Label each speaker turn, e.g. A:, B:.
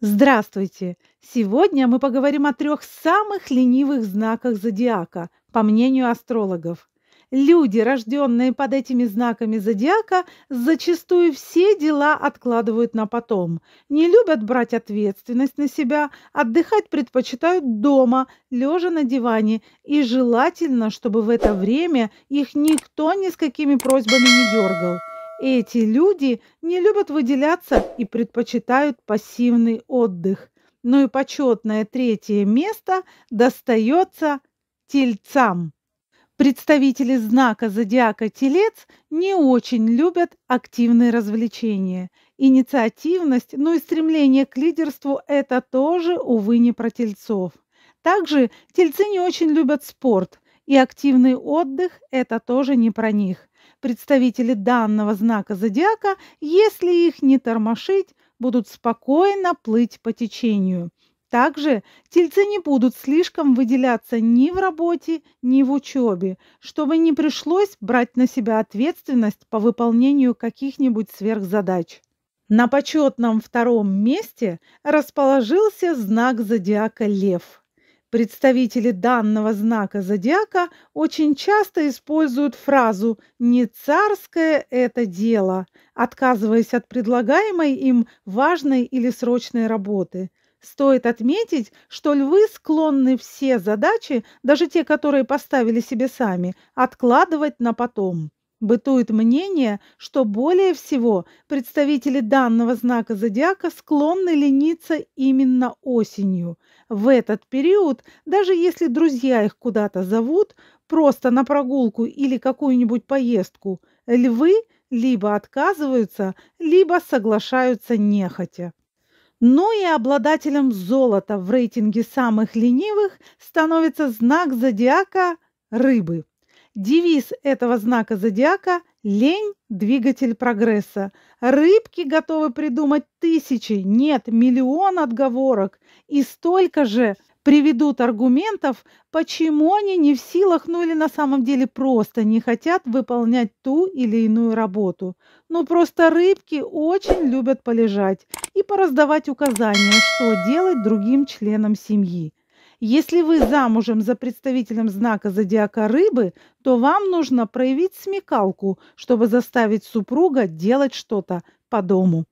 A: Здравствуйте! Сегодня мы поговорим о трех самых ленивых знаках зодиака, по мнению астрологов. Люди, рожденные под этими знаками зодиака, зачастую все дела откладывают на потом, не любят брать ответственность на себя, отдыхать предпочитают дома, лежа на диване, и желательно, чтобы в это время их никто ни с какими просьбами не дергал. Эти люди не любят выделяться и предпочитают пассивный отдых. Ну и почетное третье место достается тельцам. Представители знака зодиака Телец не очень любят активные развлечения. Инициативность, ну и стремление к лидерству – это тоже, увы, не про тельцов. Также тельцы не очень любят спорт, и активный отдых – это тоже не про них представители данного знака зодиака, если их не тормошить, будут спокойно плыть по течению. Также тельцы не будут слишком выделяться ни в работе, ни в учебе, чтобы не пришлось брать на себя ответственность по выполнению каких-нибудь сверхзадач. На почетном втором месте расположился знак зодиака Лев. Представители данного знака зодиака очень часто используют фразу «не царское это дело», отказываясь от предлагаемой им важной или срочной работы. Стоит отметить, что львы склонны все задачи, даже те, которые поставили себе сами, откладывать на потом. Бытует мнение, что более всего представители данного знака зодиака склонны лениться именно осенью. В этот период, даже если друзья их куда-то зовут, просто на прогулку или какую-нибудь поездку, львы либо отказываются, либо соглашаются нехотя. Но и обладателем золота в рейтинге самых ленивых становится знак зодиака рыбы. Девиз этого знака зодиака – лень – двигатель прогресса. Рыбки готовы придумать тысячи, нет, миллион отговорок. И столько же приведут аргументов, почему они не в силах, ну или на самом деле просто не хотят выполнять ту или иную работу. Ну просто рыбки очень любят полежать и пораздавать указания, что делать другим членам семьи. Если вы замужем за представителем знака зодиака рыбы, то вам нужно проявить смекалку, чтобы заставить супруга делать что-то по дому.